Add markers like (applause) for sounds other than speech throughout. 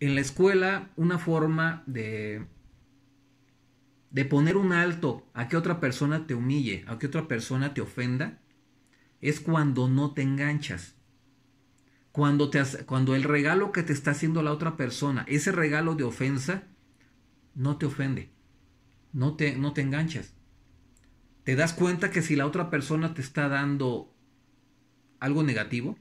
en la escuela una forma de, de poner un alto a que otra persona te humille, a que otra persona te ofenda, es cuando no te enganchas. Cuando, te, cuando el regalo que te está haciendo la otra persona, ese regalo de ofensa, no te ofende, no te, no te enganchas. Te das cuenta que si la otra persona te está dando algo negativo,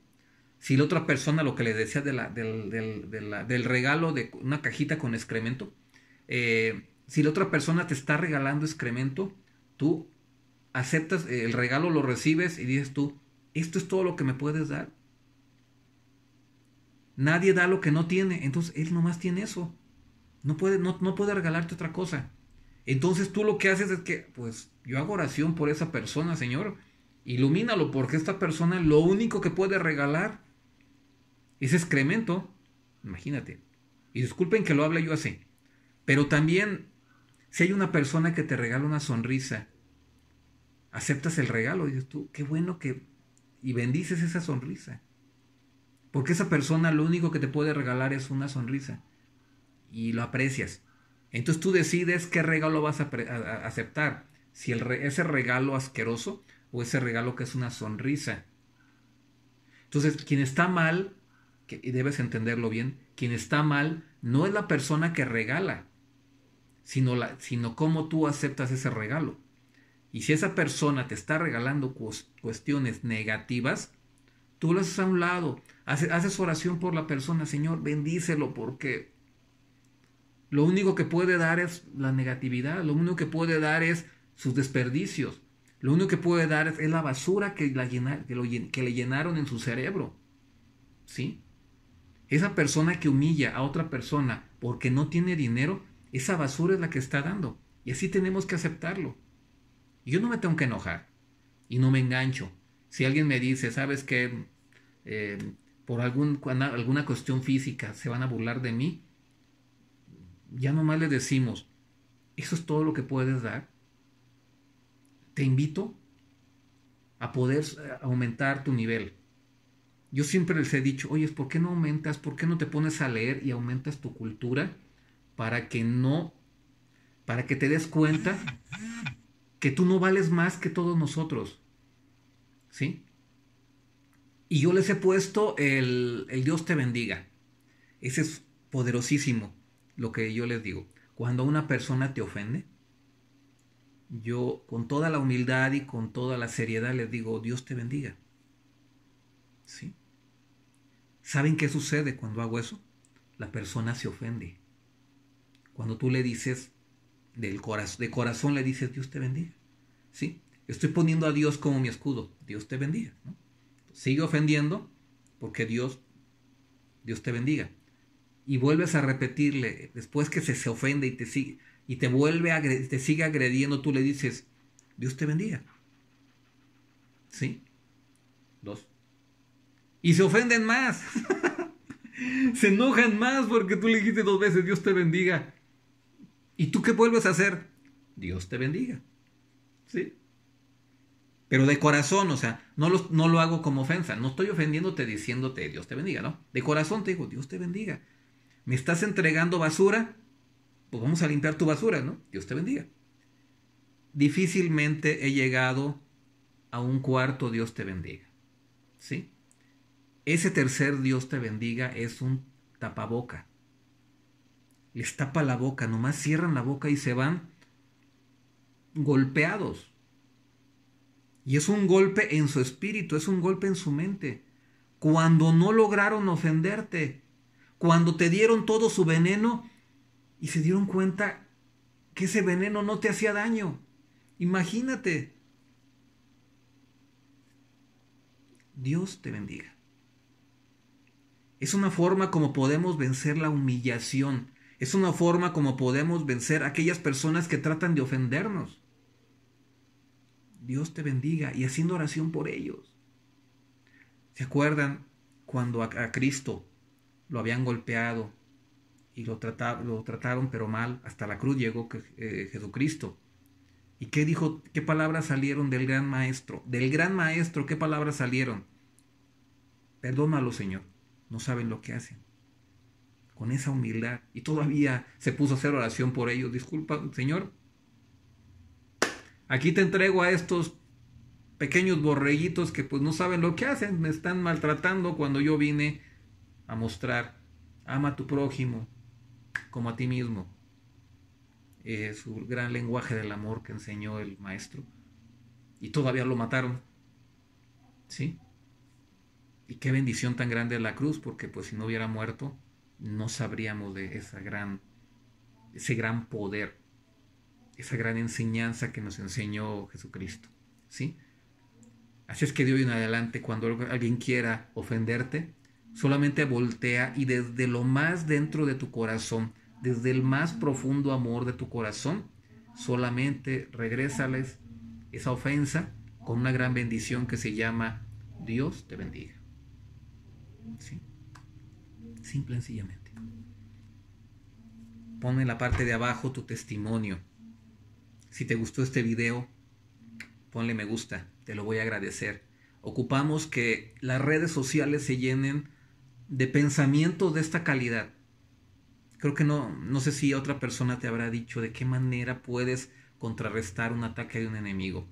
si la otra persona, lo que le decía del, regalo de una cajita con excremento, eh, si la otra persona te está regalando excremento, tú aceptas eh, el regalo, lo recibes y dices tú, esto es todo lo que me puedes dar. Nadie da lo que no tiene, entonces él nomás tiene eso. No puede, no, no puede regalarte otra cosa. Entonces tú lo que haces es que, pues yo hago oración por esa persona, Señor. Ilumínalo porque esta persona lo único que puede regalar ese excremento, imagínate. Y disculpen que lo hable yo así. Pero también, si hay una persona que te regala una sonrisa, aceptas el regalo, dices tú, qué bueno que... Y bendices esa sonrisa. Porque esa persona lo único que te puede regalar es una sonrisa. Y lo aprecias. Entonces tú decides qué regalo vas a, aceptar. Si ese regalo asqueroso o ese regalo que es una sonrisa. Entonces quien está mal y debes entenderlo bien, quien está mal no es la persona que regala, sino, la, sino cómo tú aceptas ese regalo. Y si esa persona te está regalando cuestiones negativas, tú lo haces a un lado, haces, oración por la persona, Señor, bendícelo porque lo único que puede dar es la negatividad, lo único que puede dar es sus desperdicios, lo único que puede dar es, la basura que, que le llenaron en su cerebro. ¿Sí? Esa persona que humilla a otra persona porque no tiene dinero, esa basura es la que está dando. Y así tenemos que aceptarlo. yo no me tengo que enojar. Y no me engancho. Si alguien me dice, sabes que eh, por alguna cuestión física se van a burlar de mí, ya nomás le decimos, eso es todo lo que puedes dar. Te invito a poder eh, aumentar tu nivel. Yo siempre les he dicho, oye, ¿por qué no aumentas? ¿Por qué no te pones a leer y aumentas tu cultura para que no, para que te des cuenta que tú no vales más que todos nosotros? ¿Sí? Y yo les he puesto el, el Dios te bendiga. Ese es poderosísimo lo que yo les digo. Cuando una persona te ofende, yo con toda la humildad y con toda la seriedad les digo, Dios te bendiga. ¿Sí? ¿Saben qué sucede cuando hago eso? La persona se ofende. Cuando tú le dices, del corazón, de corazón le dices, Dios te bendiga. ¿Sí? Estoy poniendo a Dios como mi escudo. Dios te bendiga. Sigue ofendiendo porque Dios, Dios te bendiga. Y vuelves a repetirle, después que se, se ofende y te sigue, y te vuelve a, te sigue agrediendo, tú le dices, Dios te bendiga. ¿Sí? Dos. Y se ofenden más. (laughs) se enojan más porque tú le dijiste dos veces, Dios te bendiga. ¿Y tú qué vuelves a hacer? Dios te bendiga. ¿Sí? Pero de corazón, o sea, no lo, no lo hago como ofensa. No estoy ofendiéndote diciéndote Dios te bendiga, ¿no? De corazón te digo, Dios te bendiga. Me estás entregando basura, pues vamos a limpiar tu basura, ¿no? Dios te bendiga. Difícilmente he llegado a un cuarto Dios te bendiga. ¿Sí? Ese tercer Dios te bendiga es un tapaboca. Les tapa la boca, nomás cierran la boca y se van golpeados. Y es un golpe en su espíritu, es un golpe en su mente. Cuando no lograron ofenderte, cuando te dieron todo su veneno y se dieron cuenta que ese veneno no te hacía daño. Imagínate. Dios te bendiga. Es una forma como podemos vencer la humillación. Es una forma como podemos vencer a aquellas personas que tratan de ofendernos. Dios te bendiga y haciendo oración por ellos. ¿Se acuerdan cuando a, Cristo lo habían golpeado y lo, lo, trataron pero mal? Hasta la cruz llegó eh, Jesucristo. ¿Y qué dijo? ¿Qué palabras salieron del gran maestro? Del gran maestro, ¿qué palabras salieron? Perdónalo, Señor no saben lo que hacen. Con esa humildad. Y todavía se puso a hacer oración por ellos. Disculpa, Señor. Aquí te entrego a estos pequeños borreguitos que pues no saben lo que hacen. Me están maltratando cuando yo vine a mostrar. Ama a tu prójimo como a ti mismo. Es su gran lenguaje del amor que enseñó el maestro. Y todavía lo mataron. ¿Sí? Y qué bendición tan grande es la cruz, porque pues si no hubiera muerto, no sabríamos de esa gran, ese gran poder, esa gran enseñanza que nos enseñó Jesucristo. ¿sí? Así es que de hoy en adelante, cuando alguien quiera ofenderte, solamente voltea y desde lo más dentro de tu corazón, desde el más profundo amor de tu corazón, solamente regresales esa ofensa con una gran bendición que se llama Dios te bendiga. Simple y sencillamente. Pon en la parte de abajo tu testimonio. Si te gustó este video, ponle me gusta, te lo voy a agradecer. Ocupamos que las redes sociales se llenen de pensamientos de esta calidad. Creo que no, no sé si otra persona te habrá dicho de qué manera puedes contrarrestar un ataque de un enemigo.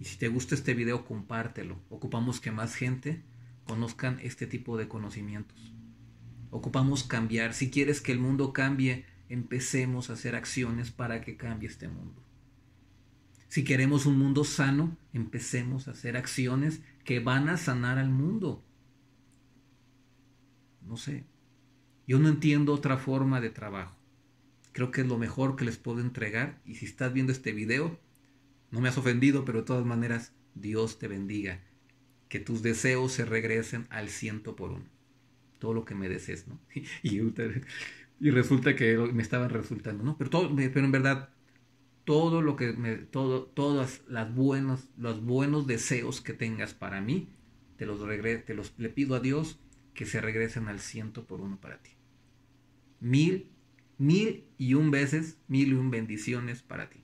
Y si te gusta este video, compártelo. Ocupamos que más gente conozcan este tipo de conocimientos. Ocupamos cambiar. Si quieres que el mundo cambie, empecemos a hacer acciones para que cambie este mundo. Si queremos un mundo sano, empecemos a hacer acciones que van a sanar al mundo. No sé. Yo no entiendo otra forma de trabajo. Creo que es lo mejor que les puedo entregar. Y si estás viendo este video, no me has ofendido, pero de todas maneras, Dios te bendiga que tus deseos se regresen al ciento por uno. Todo lo que me desees, ¿no? (laughs) Y, resulta que me estaban resultando, ¿no? Pero, todo, pero en verdad, todo lo que me, todo, todas las buenas, los buenos deseos que tengas para mí, te los, los le pido a Dios que se regresen al ciento por uno para ti. Mil, mil y un veces, mil y un bendiciones para ti.